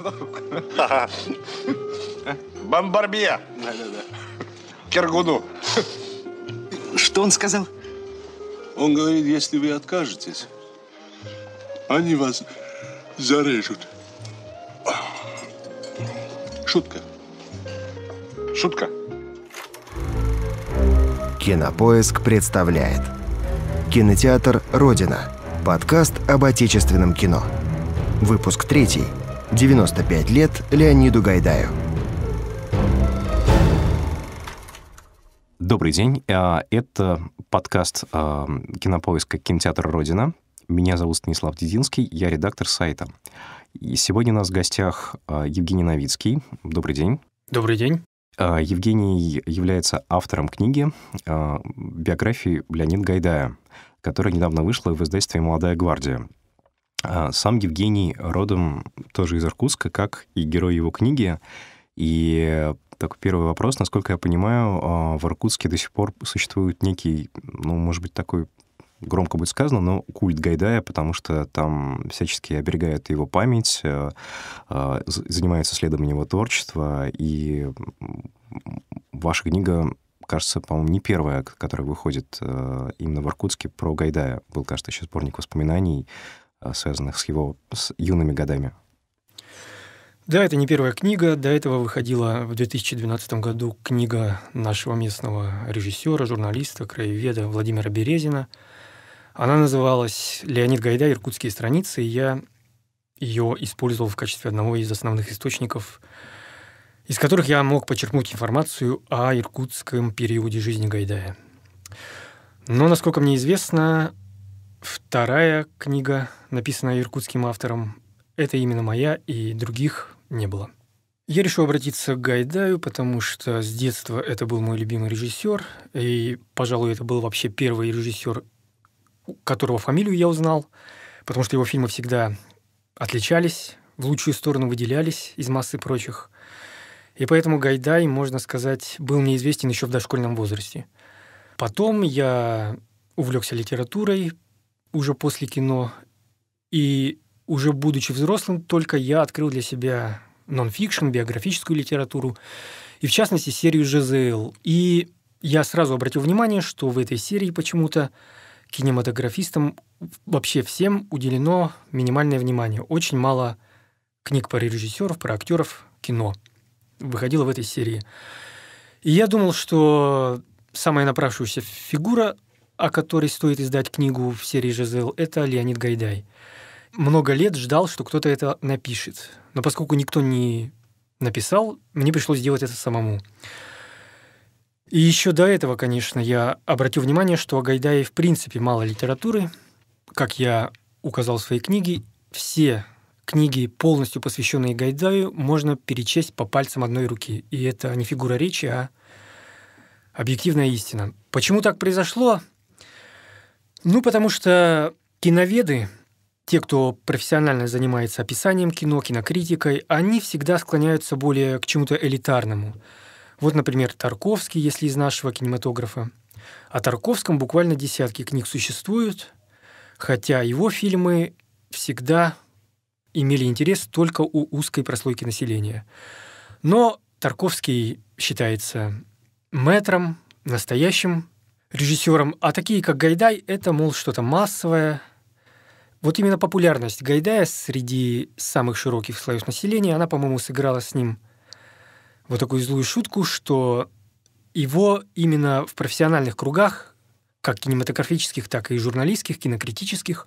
Бомбарбия. Да-да-да. Киргуну. Что он сказал? Он говорит, если вы откажетесь, они вас зарежут. Шутка. Шутка. Кинопоиск представляет Кинотеатр «Родина» Подкаст об отечественном кино Выпуск третий 95 лет Леониду Гайдаю. Добрый день. А, это подкаст а, кинопоиска «Кинотеатр Родина». Меня зовут Станислав Дединский, я редактор сайта. И сегодня у нас в гостях а, Евгений Новицкий. Добрый день. Добрый день. Евгений является автором книги биографии Леонид Гайдая, которая недавно вышла в издательстве «Молодая гвардия». А, сам Евгений родом тоже из Иркутска, как и герой его книги. И такой первый вопрос. Насколько я понимаю, а, в Иркутске до сих пор существует некий, ну, может быть, такой громко будет сказано, но культ Гайдая, потому что там всячески оберегают его память, э, э, занимаются исследованием его творчества, и ваша книга кажется, по-моему, не первая, которая выходит э, именно в Иркутске про Гайдая. Был, кажется, еще сборник воспоминаний Э, связанных с его с юными годами. Да, это не первая книга. До этого выходила в 2012 году книга нашего местного режиссера, журналиста, краеведа Владимира Березина. Она называлась «Леонид Гайда. Иркутские страницы». И я ее использовал в качестве одного из основных источников, из которых я мог почерпнуть информацию о иркутском периоде жизни Гайдая. Но, насколько мне известно, Вторая книга, написанная иркутским автором, это именно моя, и других не было. Я решил обратиться к Гайдаю, потому что с детства это был мой любимый режиссер, и, пожалуй, это был вообще первый режиссер, которого фамилию я узнал, потому что его фильмы всегда отличались, в лучшую сторону выделялись из массы прочих. И поэтому Гайдай, можно сказать, был мне известен еще в дошкольном возрасте. Потом я увлекся литературой, уже после кино. И уже будучи взрослым, только я открыл для себя нонфикшн, биографическую литературу, и в частности серию ЖЗЛ. И я сразу обратил внимание, что в этой серии почему-то кинематографистам вообще всем уделено минимальное внимание. Очень мало книг про режиссеров, про актеров кино выходило в этой серии. И я думал, что самая напрашивающаяся фигура о которой стоит издать книгу в серии «Жизел», это Леонид Гайдай. Много лет ждал, что кто-то это напишет. Но поскольку никто не написал, мне пришлось сделать это самому. И еще до этого, конечно, я обратил внимание, что о Гайдае в принципе мало литературы. Как я указал в своей книге, все книги, полностью посвященные Гайдаю, можно перечесть по пальцам одной руки. И это не фигура речи, а объективная истина. Почему так произошло? Ну, потому что киноведы, те, кто профессионально занимается описанием кино, кинокритикой, они всегда склоняются более к чему-то элитарному. Вот, например, Тарковский, если из нашего кинематографа. О Тарковском буквально десятки книг существуют, хотя его фильмы всегда имели интерес только у узкой прослойки населения. Но Тарковский считается мэтром, настоящим режиссером, а такие, как Гайдай, это, мол, что-то массовое. Вот именно популярность Гайдая среди самых широких слоев населения, она, по-моему, сыграла с ним вот такую злую шутку, что его именно в профессиональных кругах, как кинематографических, так и журналистских, кинокритических,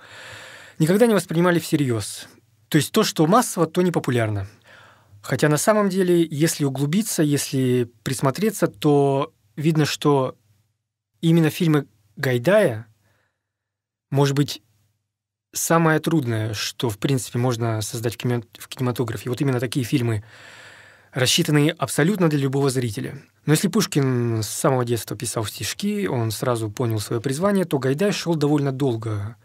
никогда не воспринимали всерьез. То есть то, что массово, то не популярно. Хотя на самом деле, если углубиться, если присмотреться, то видно, что именно фильмы Гайдая, может быть, самое трудное, что, в принципе, можно создать в, кинематографе. Вот именно такие фильмы, рассчитанные абсолютно для любого зрителя. Но если Пушкин с самого детства писал стишки, он сразу понял свое призвание, то Гайдай шел довольно долго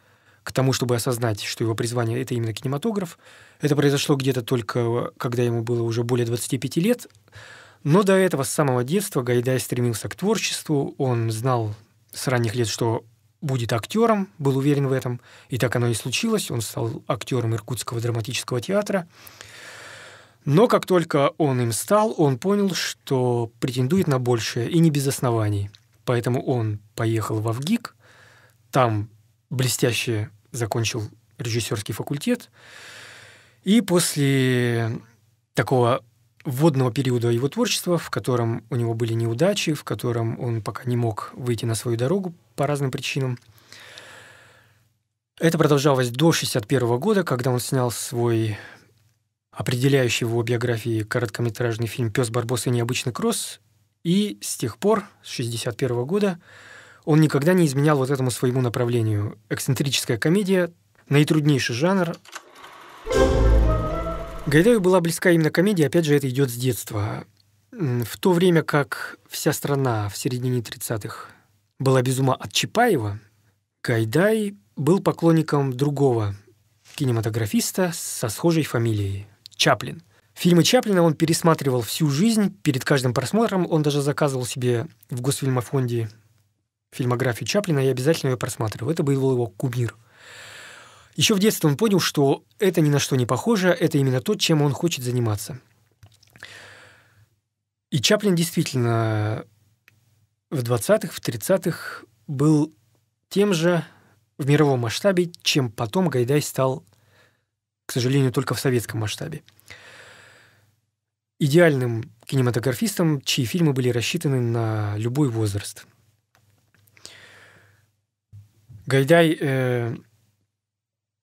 к тому, чтобы осознать, что его призвание — это именно кинематограф. Это произошло где-то только, когда ему было уже более 25 лет. Но до этого, с самого детства, Гайдай стремился к творчеству. Он знал с ранних лет, что будет актером, был уверен в этом. И так оно и случилось. Он стал актером Иркутского драматического театра. Но как только он им стал, он понял, что претендует на большее, и не без оснований. Поэтому он поехал в Авгик, там блестяще закончил режиссерский факультет. И после такого вводного периода его творчества, в котором у него были неудачи, в котором он пока не мог выйти на свою дорогу по разным причинам. Это продолжалось до 1961 года, когда он снял свой определяющий в его биографии короткометражный фильм «Пес Барбос и необычный кросс», и с тех пор, с 1961 года, он никогда не изменял вот этому своему направлению. Эксцентрическая комедия, наитруднейший жанр, Гайдаю была близка именно комедия, опять же, это идет с детства. В то время как вся страна в середине 30-х была без ума от Чапаева, Гайдай был поклонником другого кинематографиста со схожей фамилией – Чаплин. Фильмы Чаплина он пересматривал всю жизнь. Перед каждым просмотром он даже заказывал себе в Госфильмофонде фильмографию Чаплина и обязательно ее просматривал. Это был его кумир – еще в детстве он понял, что это ни на что не похоже, это именно то, чем он хочет заниматься. И Чаплин действительно в 20-х, в 30-х был тем же в мировом масштабе, чем потом Гайдай стал, к сожалению, только в советском масштабе. Идеальным кинематографистом, чьи фильмы были рассчитаны на любой возраст. Гайдай э,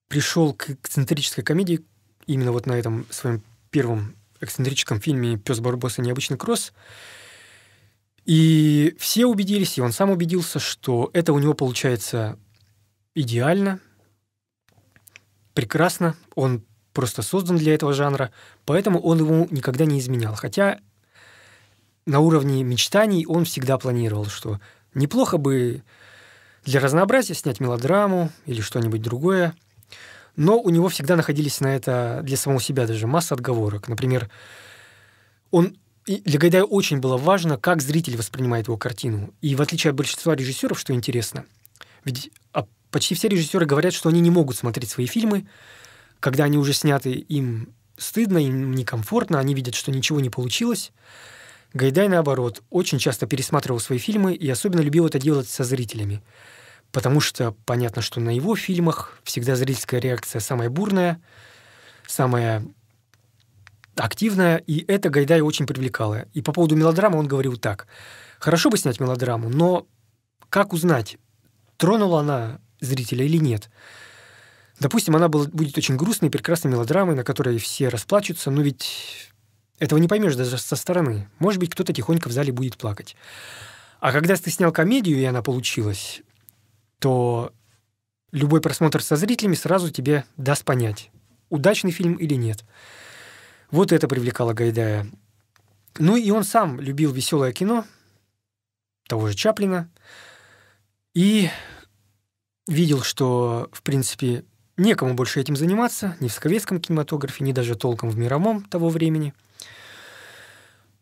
пришел к эксцентрической комедии именно вот на этом своем первом эксцентрическом фильме «Пес Барбос и необычный кросс». И все убедились, и он сам убедился, что это у него получается идеально, прекрасно, он просто создан для этого жанра, поэтому он его никогда не изменял. Хотя на уровне мечтаний он всегда планировал, что неплохо бы для разнообразия снять мелодраму или что-нибудь другое – но у него всегда находились на это для самого себя даже масса отговорок. Например, он для Гайдая очень было важно, как зритель воспринимает его картину. И в отличие от большинства режиссеров, что интересно, ведь а, почти все режиссеры говорят, что они не могут смотреть свои фильмы, когда они уже сняты, им стыдно, им некомфортно, они видят, что ничего не получилось. Гайдай, наоборот, очень часто пересматривал свои фильмы и особенно любил это делать со зрителями потому что понятно, что на его фильмах всегда зрительская реакция самая бурная, самая активная, и это Гайдая очень привлекало. И по поводу мелодрамы он говорил так. Хорошо бы снять мелодраму, но как узнать, тронула она зрителя или нет? Допустим, она был, будет очень грустной, прекрасной мелодрамой, на которой все расплачутся, но ведь этого не поймешь даже со стороны. Может быть, кто-то тихонько в зале будет плакать. А когда ты снял комедию, и она получилась, то любой просмотр со зрителями сразу тебе даст понять, удачный фильм или нет. Вот это привлекало Гайдая. Ну и он сам любил веселое кино, того же Чаплина, и видел, что, в принципе, некому больше этим заниматься, ни в советском кинематографе, ни даже толком в мировом того времени.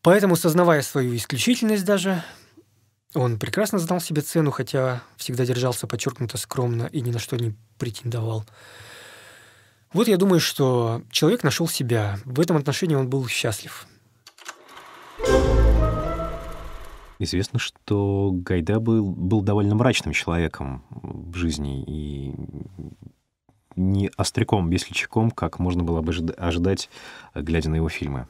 Поэтому, сознавая свою исключительность даже, он прекрасно знал себе цену, хотя всегда держался подчеркнуто скромно и ни на что не претендовал. Вот я думаю, что человек нашел себя. В этом отношении он был счастлив. Известно, что Гайда был, был довольно мрачным человеком в жизни и не остряком, весельчаком, как можно было бы ожидать, глядя на его фильмы.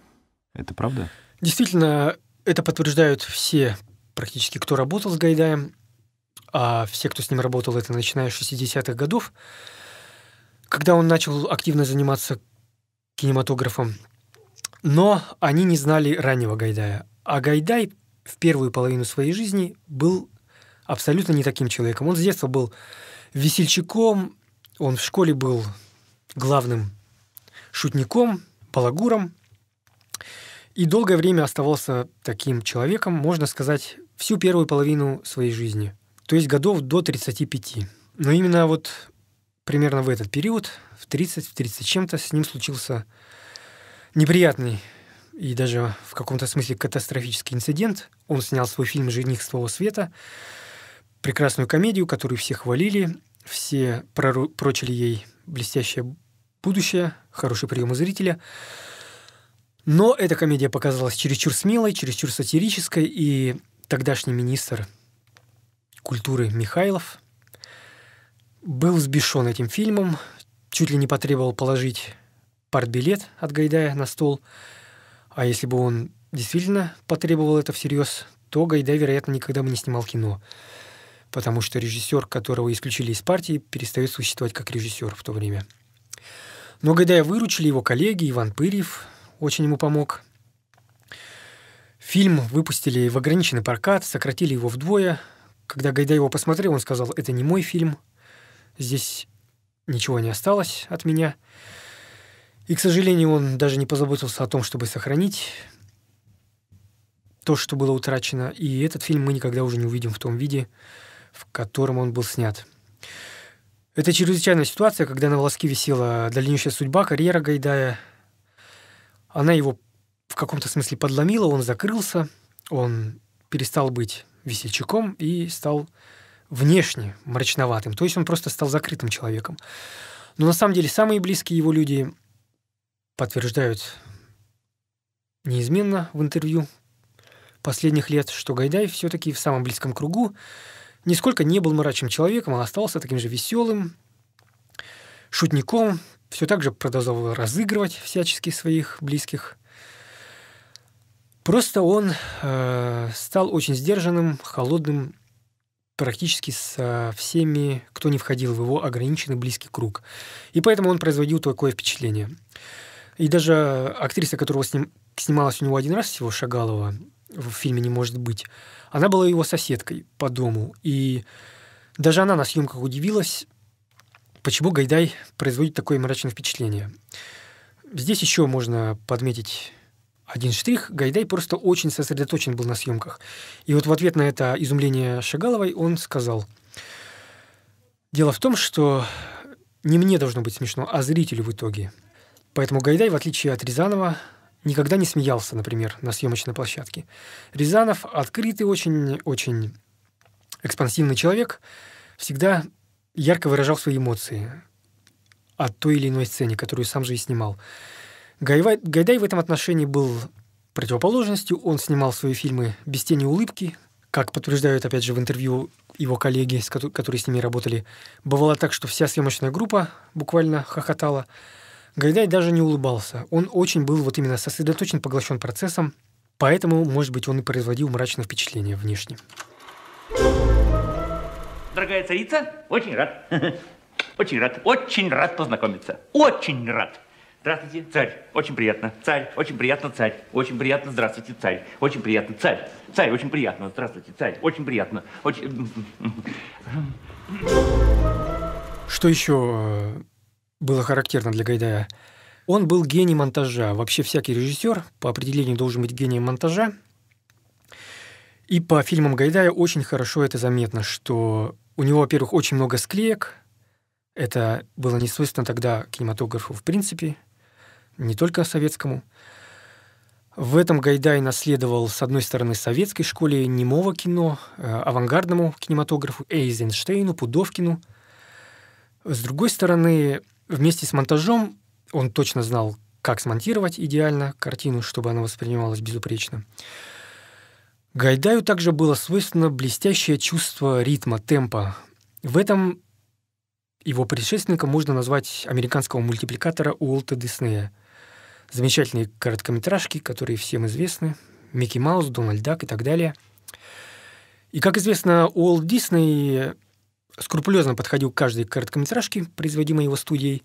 Это правда? Действительно, это подтверждают все практически кто работал с Гайдаем, а все, кто с ним работал, это начиная с 60-х годов, когда он начал активно заниматься кинематографом. Но они не знали раннего Гайдая. А Гайдай в первую половину своей жизни был абсолютно не таким человеком. Он с детства был весельчаком, он в школе был главным шутником, балагуром, и долгое время оставался таким человеком, можно сказать, всю первую половину своей жизни, то есть годов до 35. Но именно вот примерно в этот период, в 30, в чем-то, с ним случился неприятный и даже в каком-то смысле катастрофический инцидент. Он снял свой фильм «Жених с того света», прекрасную комедию, которую все хвалили, все прочили ей блестящее будущее, хороший прием у зрителя. Но эта комедия показалась чересчур смелой, чересчур сатирической, и тогдашний министр культуры Михайлов был взбешен этим фильмом, чуть ли не потребовал положить партбилет от Гайдая на стол. А если бы он действительно потребовал это всерьез, то Гайдай, вероятно, никогда бы не снимал кино, потому что режиссер, которого исключили из партии, перестает существовать как режиссер в то время. Но Гайдая выручили его коллеги, Иван Пырьев очень ему помог – Фильм выпустили в ограниченный прокат, сократили его вдвое. Когда Гайдай его посмотрел, он сказал, это не мой фильм, здесь ничего не осталось от меня. И, к сожалению, он даже не позаботился о том, чтобы сохранить то, что было утрачено. И этот фильм мы никогда уже не увидим в том виде, в котором он был снят. Это чрезвычайная ситуация, когда на волоске висела дальнейшая судьба, карьера Гайдая. Она его в каком-то смысле подломило, он закрылся, он перестал быть весельчаком и стал внешне мрачноватым. То есть он просто стал закрытым человеком. Но на самом деле самые близкие его люди подтверждают неизменно в интервью последних лет, что Гайдай все-таки в самом близком кругу нисколько не был мрачным человеком, а остался таким же веселым, шутником, все так же продолжал разыгрывать всячески своих близких Просто он э, стал очень сдержанным, холодным практически со всеми, кто не входил в его ограниченный близкий круг. И поэтому он производил такое впечатление. И даже актриса, которая сним... снималась у него один раз всего, Шагалова, в фильме «Не может быть», она была его соседкой по дому. И даже она на съемках удивилась, почему Гайдай производит такое мрачное впечатление. Здесь еще можно подметить один штрих, Гайдай просто очень сосредоточен был на съемках. И вот в ответ на это изумление Шагаловой он сказал, «Дело в том, что не мне должно быть смешно, а зрителю в итоге. Поэтому Гайдай, в отличие от Рязанова, никогда не смеялся, например, на съемочной площадке. Рязанов открытый, очень-очень экспансивный человек, всегда ярко выражал свои эмоции от той или иной сцене, которую сам же и снимал. Гайвай, Гайдай в этом отношении был противоположностью. Он снимал свои фильмы без тени улыбки, как подтверждают, опять же, в интервью его коллеги, которые с ними работали. Бывало так, что вся съемочная группа буквально хохотала. Гайдай даже не улыбался. Он очень был вот именно сосредоточен, поглощен процессом, поэтому, может быть, он и производил мрачное впечатление внешне. Дорогая царица, очень рад. Очень рад, очень рад познакомиться. Очень рад. Здравствуйте, царь. Очень приятно. Царь. Очень приятно, царь. Очень приятно. Здравствуйте, царь. Очень приятно, царь. Царь, очень приятно. Здравствуйте, царь. Очень приятно. Очень... Что еще э, было характерно для Гайдая? Он был гений монтажа. Вообще всякий режиссер по определению должен быть гением монтажа. И по фильмам Гайдая очень хорошо это заметно, что у него, во-первых, очень много склеек. Это было несвойственно тогда кинематографу в принципе – не только советскому. В этом Гайдай наследовал, с одной стороны, советской школе немого кино, э, авангардному кинематографу Эйзенштейну, Пудовкину. С другой стороны, вместе с монтажом он точно знал, как смонтировать идеально картину, чтобы она воспринималась безупречно. Гайдаю также было свойственно блестящее чувство ритма, темпа. В этом его предшественника можно назвать американского мультипликатора Уолта Диснея – замечательные короткометражки, которые всем известны, Микки Маус, Дональд Дак и так далее. И, как известно, Уолт Дисней скрупулезно подходил к каждой короткометражке, производимой его студией.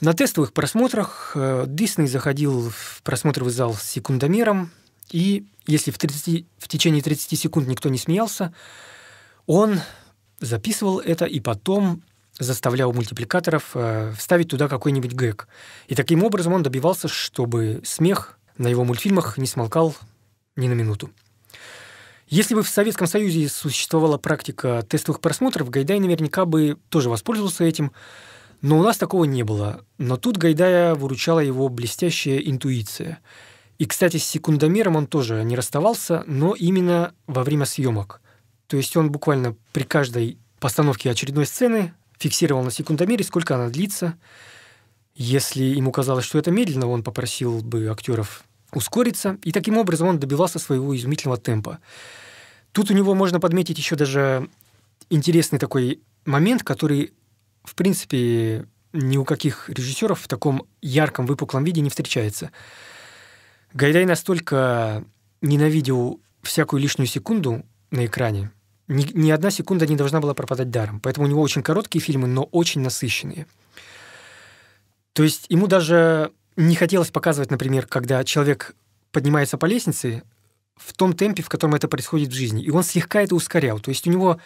На тестовых просмотрах э, Дисней заходил в просмотровый зал с секундомером, и если в, 30, в течение 30 секунд никто не смеялся, он записывал это и потом заставлял мультипликаторов э, вставить туда какой-нибудь гэг. И таким образом он добивался, чтобы смех на его мультфильмах не смолкал ни на минуту. Если бы в Советском Союзе существовала практика тестовых просмотров, Гайдай наверняка бы тоже воспользовался этим, но у нас такого не было. Но тут Гайдая выручала его блестящая интуиция. И, кстати, с секундомером он тоже не расставался, но именно во время съемок. То есть он буквально при каждой постановке очередной сцены фиксировал на секундомере, сколько она длится. Если ему казалось, что это медленно, он попросил бы актеров ускориться, и таким образом он добивался своего изумительного темпа. Тут у него можно подметить еще даже интересный такой момент, который, в принципе, ни у каких режиссеров в таком ярком, выпуклом виде не встречается. Гайдай настолько ненавидел всякую лишнюю секунду на экране, ни, ни одна секунда не должна была пропадать даром. Поэтому у него очень короткие фильмы, но очень насыщенные. То есть ему даже не хотелось показывать, например, когда человек поднимается по лестнице в том темпе, в котором это происходит в жизни. И он слегка это ускорял. То есть у него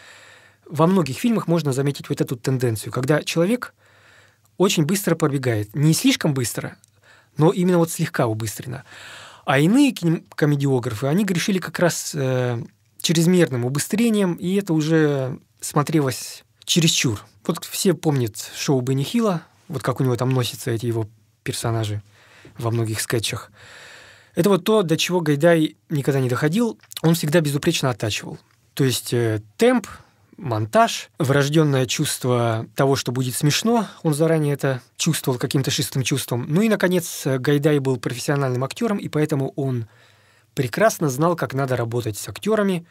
во многих фильмах можно заметить вот эту тенденцию, когда человек очень быстро пробегает. Не слишком быстро, но именно вот слегка убыстрено. А иные комедиографы, они грешили как раз э, чрезмерным убыстрением, и это уже смотрелось чересчур. Вот все помнят шоу Бенни Хилла, вот как у него там носятся эти его персонажи во многих скетчах. Это вот то, до чего Гайдай никогда не доходил. Он всегда безупречно оттачивал. То есть э, темп, монтаж, врожденное чувство того, что будет смешно, он заранее это чувствовал каким-то шестым чувством. Ну и, наконец, э, Гайдай был профессиональным актером, и поэтому он прекрасно знал, как надо работать с актерами.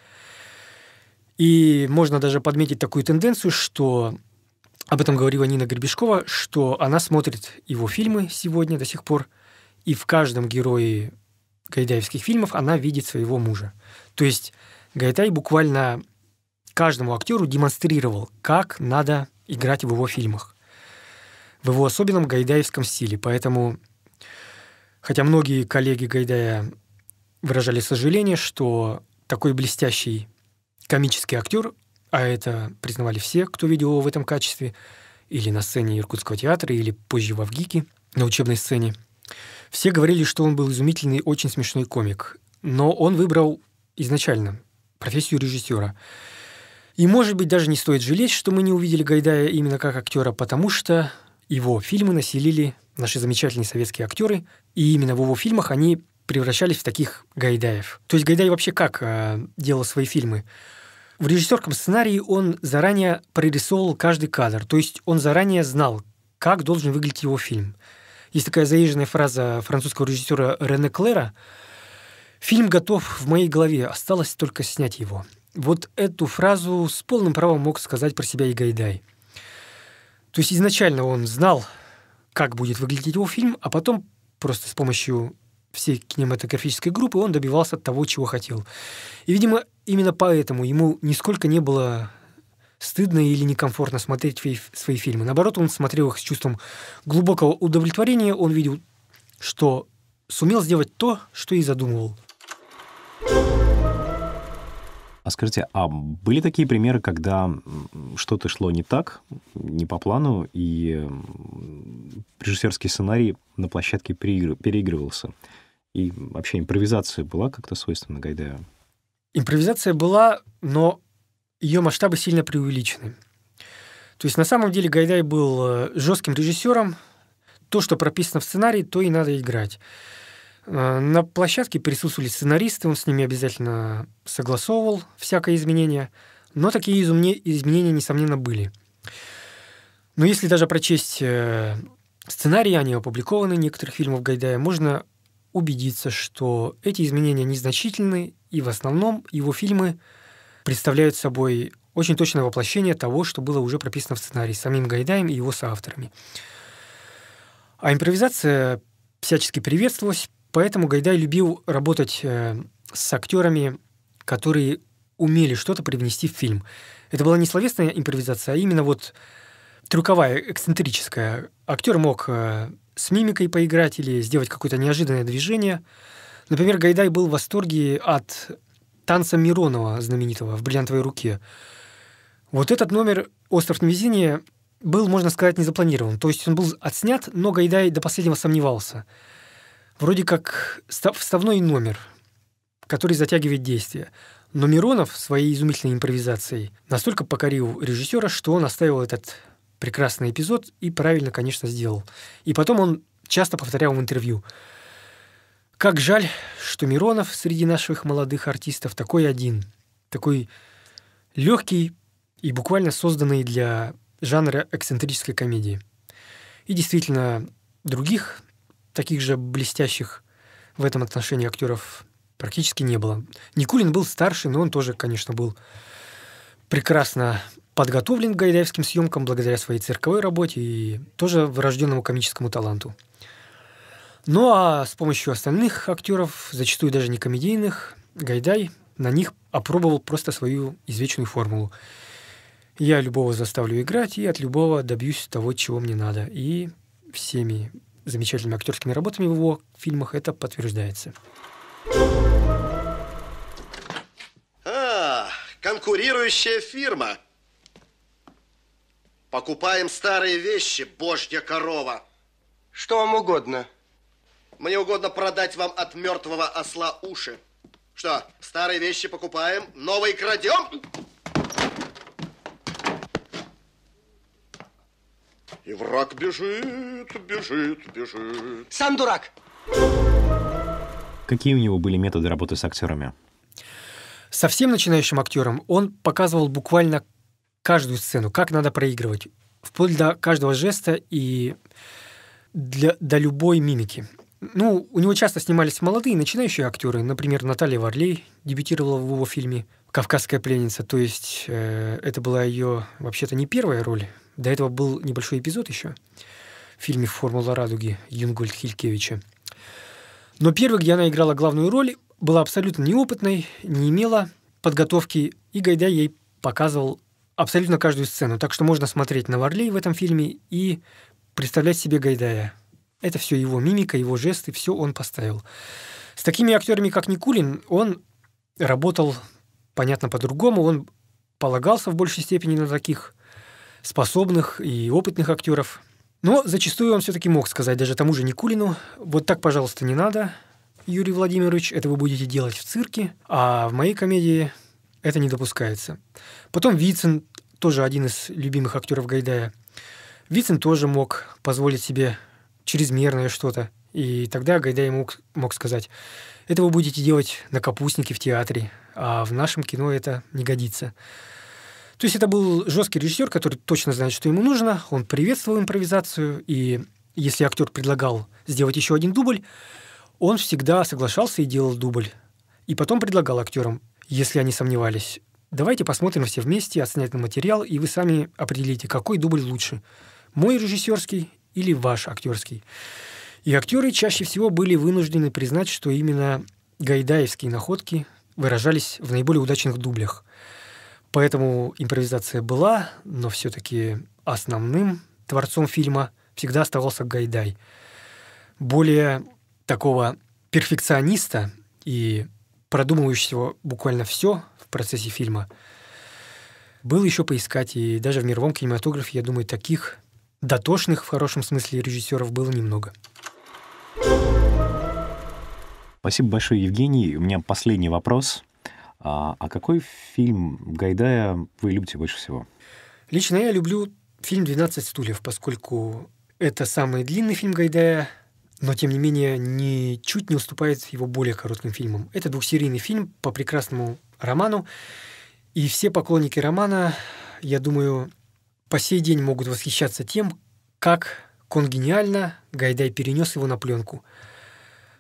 И можно даже подметить такую тенденцию, что об этом говорила Нина Гребешкова, что она смотрит его фильмы сегодня до сих пор, и в каждом герое гайдаевских фильмов она видит своего мужа. То есть Гайдай буквально каждому актеру демонстрировал, как надо играть в его фильмах, в его особенном гайдаевском стиле. Поэтому, хотя многие коллеги Гайдая выражали сожаление, что такой блестящий комический актер, а это признавали все, кто видел его в этом качестве, или на сцене Иркутского театра, или позже в Авгике, на учебной сцене, все говорили, что он был изумительный, очень смешной комик. Но он выбрал изначально профессию режиссера. И, может быть, даже не стоит жалеть, что мы не увидели Гайдая именно как актера, потому что его фильмы населили наши замечательные советские актеры, и именно в его фильмах они превращались в таких Гайдаев. То есть Гайдай вообще как э, делал свои фильмы? В режиссерском сценарии он заранее прорисовывал каждый кадр, то есть он заранее знал, как должен выглядеть его фильм. Есть такая заезженная фраза французского режиссера Рене Клера «Фильм готов в моей голове, осталось только снять его». Вот эту фразу с полным правом мог сказать про себя и Гайдай. То есть изначально он знал, как будет выглядеть его фильм, а потом просто с помощью всей кинематографической группы, он добивался того, чего хотел. И, видимо, именно поэтому ему нисколько не было стыдно или некомфортно смотреть свои фильмы. Наоборот, он смотрел их с чувством глубокого удовлетворения, он видел, что сумел сделать то, что и задумывал. А скажите, а были такие примеры, когда что-то шло не так, не по плану, и режиссерский сценарий на площадке переигрывался? И вообще импровизация была как-то свойственна Гайдаю? Импровизация была, но ее масштабы сильно преувеличены. То есть на самом деле Гайдай был э, жестким режиссером. То, что прописано в сценарии, то и надо играть. Э, на площадке присутствовали сценаристы, он с ними обязательно согласовывал всякое изменение, но такие изменения, несомненно, были. Но если даже прочесть э, сценарии, они опубликованы некоторых фильмов Гайдая, можно убедиться, что эти изменения незначительны, и в основном его фильмы представляют собой очень точное воплощение того, что было уже прописано в сценарии самим Гайдаем и его соавторами. А импровизация всячески приветствовалась, поэтому Гайдай любил работать э, с актерами, которые умели что-то привнести в фильм. Это была не словесная импровизация, а именно вот трюковая, эксцентрическая. Актер мог э, с мимикой поиграть или сделать какое-то неожиданное движение. Например, Гайдай был в восторге от танца Миронова, знаменитого, в «Бриллиантовой руке». Вот этот номер «Остров невезения» был, можно сказать, не запланирован. То есть он был отснят, но Гайдай до последнего сомневался. Вроде как вставной номер, который затягивает действие. Но Миронов своей изумительной импровизацией настолько покорил режиссера, что он оставил этот прекрасный эпизод и правильно, конечно, сделал. И потом он часто повторял в интервью. Как жаль, что Миронов среди наших молодых артистов такой один, такой легкий и буквально созданный для жанра эксцентрической комедии. И действительно, других таких же блестящих в этом отношении актеров практически не было. Никулин был старше, но он тоже, конечно, был прекрасно подготовлен к гайдаевским съемкам благодаря своей цирковой работе и тоже врожденному комическому таланту. Ну а с помощью остальных актеров, зачастую даже не комедийных, Гайдай на них опробовал просто свою извечную формулу. Я любого заставлю играть и от любого добьюсь того, чего мне надо. И всеми замечательными актерскими работами в его фильмах это подтверждается. А, конкурирующая фирма – Покупаем старые вещи, божья корова. Что вам угодно? Мне угодно продать вам от мертвого осла уши. Что, старые вещи покупаем, новые крадем? И враг бежит, бежит, бежит. Сам дурак. Какие у него были методы работы с актерами? Совсем начинающим актерам он показывал буквально каждую сцену, как надо проигрывать, вплоть до каждого жеста и для, до любой мимики. Ну, у него часто снимались молодые начинающие актеры. Например, Наталья Варлей дебютировала в его фильме «Кавказская пленница». То есть э, это была ее вообще-то не первая роль. До этого был небольшой эпизод еще в фильме «Формула радуги» Юнгольд Хилькевича. Но первый, где она играла главную роль, была абсолютно неопытной, не имела подготовки, и Гайдай ей показывал абсолютно каждую сцену. Так что можно смотреть на Варлей в этом фильме и представлять себе Гайдая. Это все его мимика, его жесты, все он поставил. С такими актерами, как Никулин, он работал, понятно, по-другому. Он полагался в большей степени на таких способных и опытных актеров. Но зачастую он все-таки мог сказать даже тому же Никулину, вот так, пожалуйста, не надо, Юрий Владимирович, это вы будете делать в цирке, а в моей комедии это не допускается. Потом Вицин, тоже один из любимых актеров Гайдая. Вицин тоже мог позволить себе чрезмерное что-то. И тогда Гайдай мог, мог сказать, это вы будете делать на капустнике в театре, а в нашем кино это не годится. То есть это был жесткий режиссер, который точно знает, что ему нужно, он приветствовал импровизацию, и если актер предлагал сделать еще один дубль, он всегда соглашался и делал дубль. И потом предлагал актерам, если они сомневались. Давайте посмотрим все вместе оценим материал, и вы сами определите, какой дубль лучше – мой режиссерский или ваш актерский. И актеры чаще всего были вынуждены признать, что именно гайдаевские находки выражались в наиболее удачных дублях. Поэтому импровизация была, но все-таки основным творцом фильма всегда оставался Гайдай. Более такого перфекциониста и продумываешь его буквально все в процессе фильма, было еще поискать. И даже в мировом кинематографе, я думаю, таких дотошных в хорошем смысле режиссеров было немного. Спасибо большое, Евгений. У меня последний вопрос. А, а какой фильм Гайдая вы любите больше всего? Лично я люблю фильм «12 стульев», поскольку это самый длинный фильм Гайдая, но тем не менее ничуть не уступает его более коротким фильмам. Это двухсерийный фильм по прекрасному роману, и все поклонники романа, я думаю, по сей день могут восхищаться тем, как конгениально Гайдай перенес его на пленку.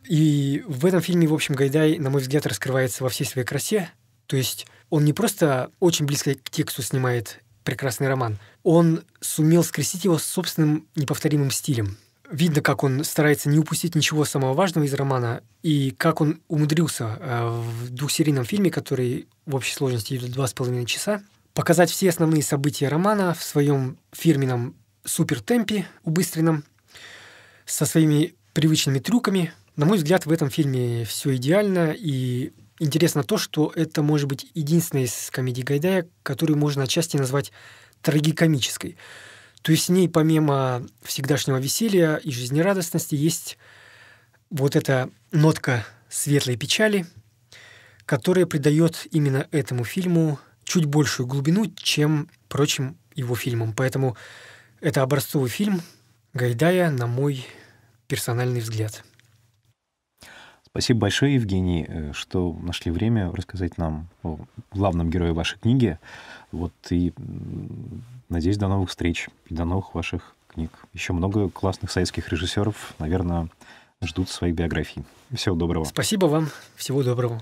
И в этом фильме, в общем, Гайдай, на мой взгляд, раскрывается во всей своей красе. То есть он не просто очень близко к тексту снимает прекрасный роман, он сумел скрестить его с собственным неповторимым стилем видно, как он старается не упустить ничего самого важного из романа, и как он умудрился э, в двухсерийном фильме, который в общей сложности идет два с половиной часа, показать все основные события романа в своем фирменном супертемпе, убыстренном, со своими привычными трюками. На мой взгляд, в этом фильме все идеально, и интересно то, что это может быть единственная из комедий Гайдая, которую можно отчасти назвать трагикомической. То есть с ней помимо всегдашнего веселья и жизнерадостности есть вот эта нотка светлой печали, которая придает именно этому фильму чуть большую глубину, чем прочим его фильмам. Поэтому это образцовый фильм Гайдая, на мой персональный взгляд. Спасибо большое, Евгений, э, что нашли время рассказать нам о главном герое вашей книги. Вот и надеюсь, до новых встреч и до новых ваших книг. Еще много классных советских режиссеров, наверное, ждут своих биографий. Всего доброго. Спасибо вам. Всего доброго.